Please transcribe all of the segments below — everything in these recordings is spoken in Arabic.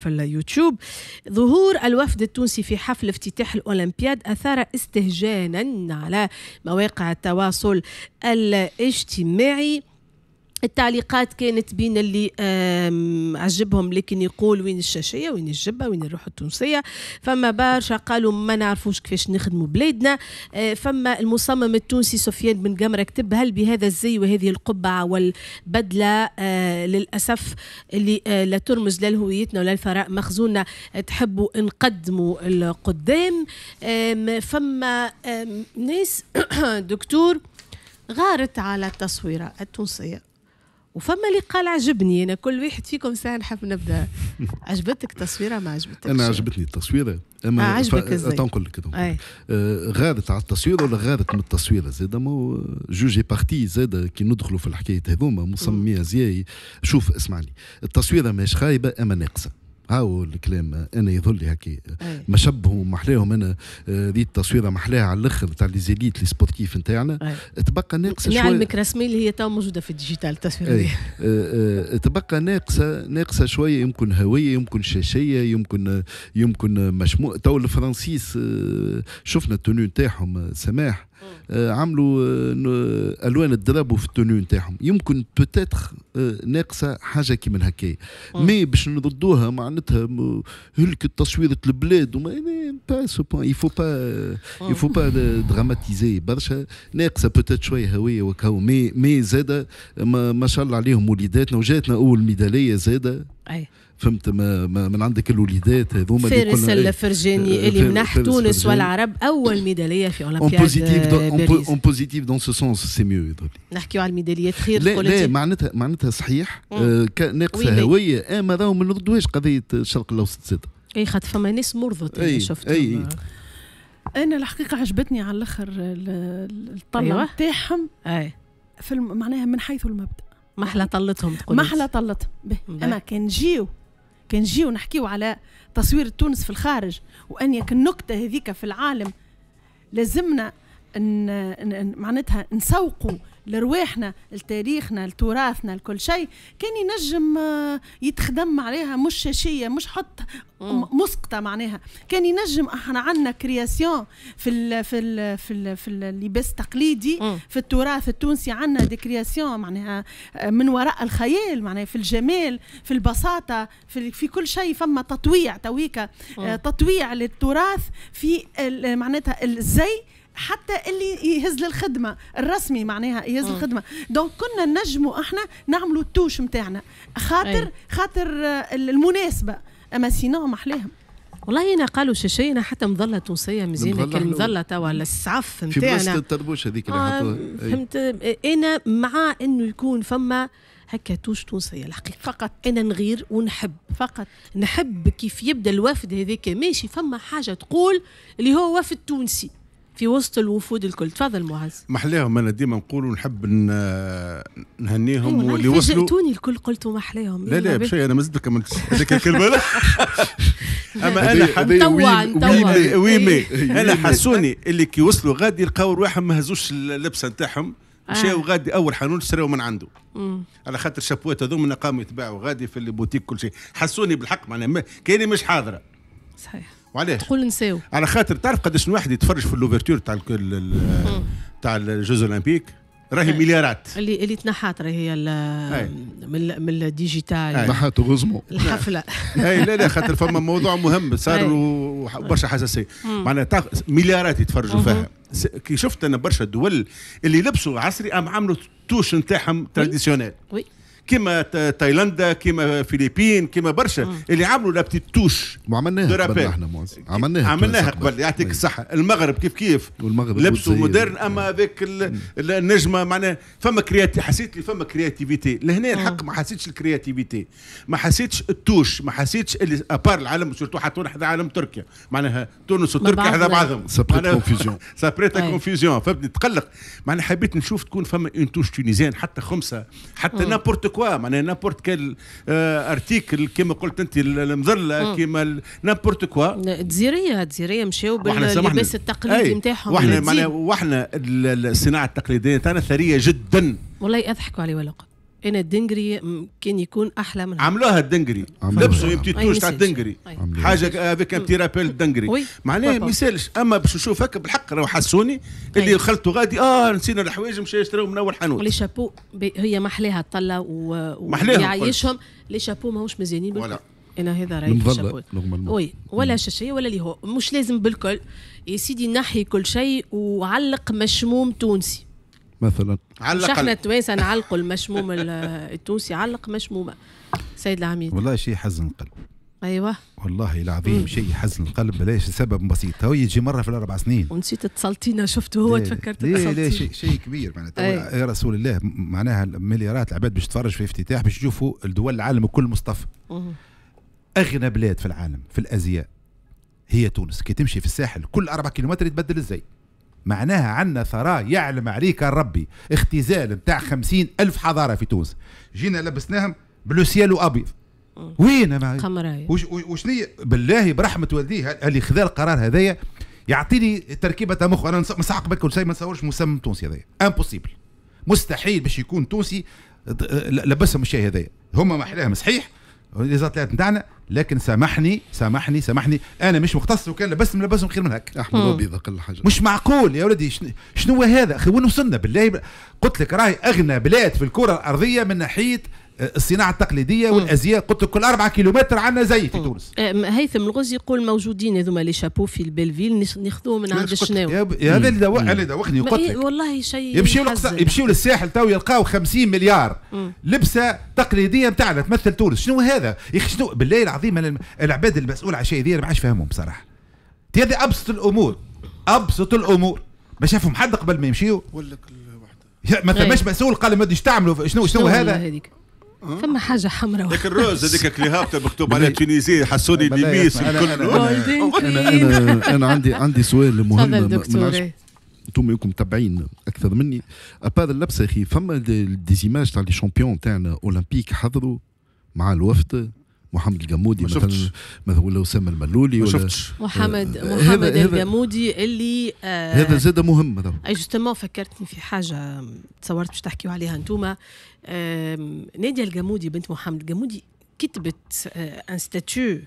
في اليوتيوب ظهور الوفد التونسي في حفل افتتاح الأولمبياد أثار استهجانا على مواقع التواصل الاجتماعي التعليقات كانت بين اللي عجبهم لكن يقول وين الشاشية وين الجبة وين الروح التونسية فما برشا قالوا ما نعرفوش كيفاش نخدموا بلادنا آه، فما المصمم التونسي سفيان بن قمرة كتب هل بهذا الزي وهذه القبعة والبدلة آه، للأسف اللي آه، لا ترمز لا لهويتنا ولا الفراء مخزونة تحبوا نقدموا القدام فما ناس دكتور غارت على التصويرة التونسية وفما اللي قال عجبني انا كل واحد فيكم ساعه نحب نبدا عجبتك التصويره ما عجبتك انا عجبتني التصويره اما آه، عجبك ازاي لك آه غادت على التصوير ولا غادت من التصويره زاد ما جوجي بارتي زاد كي ندخلوا في الحكايه هذوما مصمميها زياي شوف اسمعني التصويره ماهيش خايبه اما ناقصه هاو الكلام انا يظهر لي هكا إيه. ما شبهم محلاهم انا آه، ذي التصويره محلاها على الاخر تاع لي زيليت لي سبورتيف نتاعنا إيه. تبقى ناقصه يعني شويه نعلمك رسمي اللي هي تو موجوده في الديجيتال التصويره إيه. آه، آه، تبقى ناقصه ناقصه شويه يمكن هويه يمكن شاشيه يمكن يمكن مشموع تو الفرنسيس شفنا التونو نتاعهم سماح آه، عملوا آه، الوان الدراب في التونيو نتاعهم يمكن بوتيتر آه، ناقصه حاجه كيما هكايا مي باش نردوها معناتها هلك تصويره البلاد وما با سو بوان يفو با يفو با دراماتيزي برشا ناقصه بوتيتر شويه هويه وكاو مي مي زاده ما, ما شاء الله عليهم وليداتنا وجاتنا اول ميداليه زاده اي فهمت ما ما من عندك الوليدات هذوما فارس إيه، الفرجاني آه، اللي منح تونس والعرب اول ميداليه في اولمبياد اون بوزيتيف دون سو سونس سي ميو نحكيو على الميداليات خير لا لا معناتها معناتها صحيح آه، ناقصه هويه اما آه، راهو ما نردوهاش قضيه الشرق الاوسط زاد اي خاطر فما ناس مرضت اي شفتهم اي انا الحقيقه عجبتني على الاخر الطلعه نتاعهم أيوة. اي في معناها من حيث المبدا محلة طلتهم تقول محلة طلتهم اما كان جيو كان نجيو نحكيو على تصوير تونس في الخارج وان النكته هذيك في العالم لازمنا ان معناتها نسوقوا لرواحنا لتاريخنا لتراثنا لكل شيء كان ينجم آه، يتخدم عليها مش شاشيه مش حط مسقطه معناها كان ينجم احنا عندنا كرياسيون في الـ في الـ في الـ في اللباس التقليدي في التراث التونسي عندنا دي كرياسيون معناها آه، من وراء الخيال معناها في الجمال في البساطه في, في كل شيء فما تطويع تويكا آه، تطويع للتراث في معناتها الزي حتى اللي يهز للخدمه الرسمي معناها يهز م. الخدمه دونك كنا نجموا احنا نعملوا التوش نتاعنا خاطر أي. خاطر المناسبه اما سينو محليهم والله انا قالوا شي انا حتى مظله تونسيه مزيانه كان مظله توا السعف نتاعنا في بلاصه الطربوش هذيك اللي آه حطوها فهمت انا مع انه يكون فما هكا توش تونسيه الحقيقه فقط انا نغير ونحب فقط نحب كيف يبدا الوفد هذاك ماشي فما حاجه تقول اللي هو وفد تونسي في وسط الوفود الكل تفضل معز محلاهم انا ديما نقول ونحب نهنيهم واللي وصلوا فاجئتوني الكل قلت محلاهم لا لا بشيء انا مازلت هذيك الكلمه اما انا حبيبي وي مي انا حسوني اللي كي وصلوا غادي يلقاو رواحهم ما هزوش اللبسه نتاعهم آه. مشاو غادي اول حنون شراو من عنده مم. على خاطر الشابوات هذوما قاموا يتباعوا غادي في البوتيك كل شيء حسوني بالحق معناها كاني مش حاضره صحيح وعلاش تقول نساو على خاطر تعرف قداش واحد يتفرج في اللوفرتور تاع تاع الجوز اولمبيك راهي آه. مليارات اللي اللي تنحات راهي هي آه. من من الديجيتال آه. نحات غزمو الحفله اي لا لا خاطر فما موضوع مهم صار برشا حساسيه معناها مليارات يتفرجوا فيها كي شفت انا برشا دول اللي لبسوا عصري ام عملوا التوش نتاعهم تراديسيونيل وي كيما تايلاندا كيما فيليبين كيما برشا اللي عملوا لابتيت توش وعملناها قبل احنا عملناها عملناها قبل يعطيك نعم. الصحه المغرب كيف كيف والمغرب لبسوا مودرن اما هذاك نعم. النجمه معناها فما كرياتي حسيت اللي فما كرياتيفيتي لهنا الحق آه. ما حسيتش الكرياتيفيتي ما حسيتش التوش ما حسيتش اللي ابار العالم سورتو حطونا حدا عالم تركيا معناها تونس وتركيا حدا بعضهم سابريت كونفيزيون سابريت كونفيزيون فهمتني تقلق معناها حبيت نشوف تكون فما اون توش تونيزيان حتى خمسه حتى نابورت كوا معناها نابورت كال ارتيكل آه، كما قلت انت المظله كما نابورت كوا تزيريه تزيريه مشاو باللباس التقليدي نتاعهم واحنا معناها واحنا الصناعه التقليديه تاعنا ثريه جدا والله يضحكوا علي ولا انا الدنجري كان يكون احلى من عملوها الدنجري لبسوا يبتي توش تاع الدنجري حاجه هذاك ان رابيل الدنجري معناه ما يسالش اما باش نشوف هكا بالحق راهو حسوني اللي خلطوا غادي اه نسينا الحوايج مشى يشتروا من اول حانوت لي شابو هي محلاها الطله ويعيشهم لي شابو ماهوش مزيانين بالكل انا هذا رايي شابو وي ولا شاشيه ولا اللي هو مش لازم بالكل يا سيدي نحي كل شيء وعلق مشموم تونسي مثلا علق شحنة تويس نعلقوا المشموم التونسي علق مشمومة سيد العميد والله شيء حزن قلب ايوه والله العظيم شيء يحزن القلب ليش سبب بسيط هو يجي مره في الاربع سنين ونسيت اتصلتينا شفته هو تفكرت ليه ليه شيء شيء كبير معناتها يا رسول الله معناها مليارات العباد باش تتفرج في افتتاح باش يشوفوا الدول العالم الكل مصطفى اغنى بلاد في العالم في الازياء هي تونس كي تمشي في الساحل كل اربع كيلومتر يتبدل الزي معناها عندنا ثراء يعلم عليك ربي اختزال نتاع خمسين ألف حضارة في تونس جينا لبسناهم بلو سيال وأبيض وين انا وش وشنو بالله برحمه والديه اللي خذا القرار هذايا يعطيني تركيبه مخ انا مسحق بك كل شيء ما نصورش مسمم تونسي هذايا امبوسيبل مستحيل باش يكون تونسي لبسهم الشيء هذايا هما ما احلاهم صحيح لي زاتليت نتاعنا لكن سامحني سامحني سامحني انا مش مختص وكان بس ملبسهم خير من هك احمد ابيض اقل حاجه مش معقول يا ولدي شنو هذا اخي وين وصلنا بالله قلت لك راهي اغنى بلاد في الكره الارضيه من ناحيه الصناعه التقليديه والازياء قلت كل 4 كيلومتر عندنا زي في تونس هيثم الغزي يقول موجودين هذوما لي شابو في البلفيل ناخذوهم من عند الشناوي هذا اللي دو... اللي دوخني قلت إيه، والله شيء يمشيوا لقص... للساحل تو يلقاو 50 مليار لبسه تقليديه نتاعنا تمثل تونس شنو هذا يا اخي شنو بالله العظيم انا العباد المسؤول على شيء ذي ما عادش فاهمهم بصراحه هذه ابسط الامور ابسط الامور ما شافهم حد قبل ما يمشيوا ولا كل واحده ما ثماش إيه. مسؤول قال ما تعملوا شنو شنو, شنو هذا هذيك أه؟ فما حاجه حمراء ذاك الروز هذيك هابطه مكتوب عليها تونيزي حسوني لبيس الكل أنا, أنا, انا عندي عندي سؤال مهم انتم يكون متابعين اكثر مني ابار اللبسه اخي فما ديزيماج تاع لي شامبيون تاعنا اولمبيك حضروا مع الوفد محمد الجمودي مثلا مثلا ولا اسامه الملولي ولا آه، محمد محمد الجمودي اللي آه هذا زاد مهم هذا اي جوستومون فكرتني في حاجه تصورت باش تحكيوا عليها انتوما ناديه الجمودي بنت محمد الجمودي كتبت ان آه، ستاتيو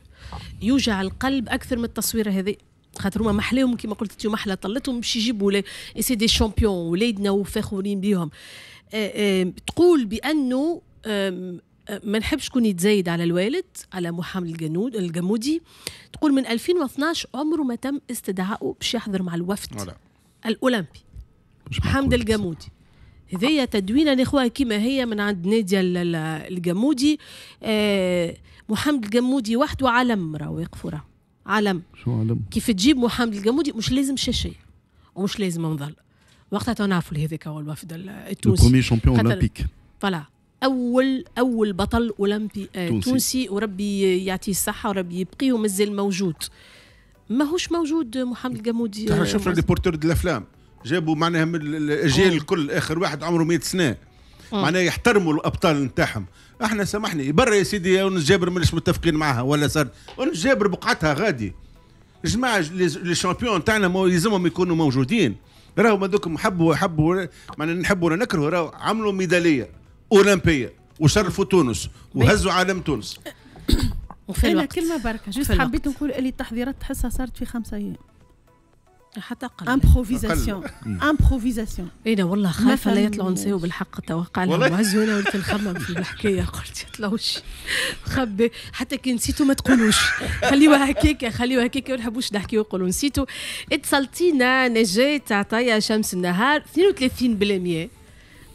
يوجع القلب اكثر من التصويره هذه خاطر هما محلاهم كما قلت انت محلى طلتهم باش يجيبوا سي دي شامبيون ولادنا وفخورين بيهم آه، تقول بانه ما نحبش كون يتزايد على الوالد على محامي الجنود الجمودي تقول من 2012 عمره ما تم استدعائه باش يحضر مع الوفد الاولمبي محمد الجمودي هذايا تدوينة الاخوه كيما هي من عند ناديه الجمودي آه محمد الجمودي وحده علم راه واقف وراه علم شو علم كيف تجيب محمد الجمودي مش لازم شاشيه ومش لازم نظل وقتها تنعرفوا هذاك هو الوفد التونسي البرومي شامبيون اولمبيك فوالا اول اول بطل اولمبي آه، تونسي, تونسي وربي يعطيه الصحه وربي يبقيه ومازال موجود ماهوش موجود محمد القمودي احنا آه، شفنا لي بورتور دي الافلام جابوا معناها من الاجيال آه. الكل اخر واحد عمره 100 سنه معناها يحترموا الابطال نتاعهم احنا سامحني برا يا سيدي ونس جابر ماناش متفقين معها ولا صار ونس جابر بقعتها غادي جماعه لي شامبيون تاعنا يلزمهم يكونوا موجودين راهو هذوك حبوا حبوا معناها نحبوا ولا نكرهوا راهو عملوا ميداليه اولمبيه وشرفوا تونس وهزوا عالم تونس وفي أنا كلمه بركه جست حبيت نقول اللي التحضيرات تحسها صارت في خمسة ايام حتى قل امبروفيزاسيون امبروفيزاسيون اي والله خايفه لا يطلعوا نساو بالحق توقع لهم هزونا ولكن نخمم في الحكايه قلت يطلعوش خبي حتى كي نسيتوا ما تقولوش خليوها هكاك خليوها هكاك ما نحبوش نحكي ونقولوا نسيتوا اتصلتينا نجاة عطايا شمس النهار 32%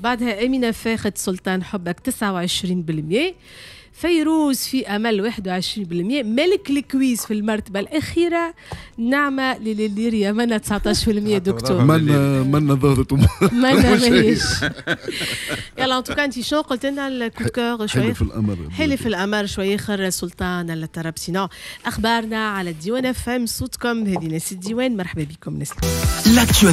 بعدها أمينة فاخت سلطان حبك 29% فيروز في أمل 21% ملك الكويز في المرتبة الأخيرة نعمة لليليريا منا 19% دكتور منا منا ظهرت منا ماهيش يلا أنتو كان شنو قلت لنا الكوكور شوية حلف الأمر حلف الأمر شوية آخر سلطان الترابسينا أخبارنا على الديوان أف أم صوتكم هذه ناس الديوان مرحبا بكم ناس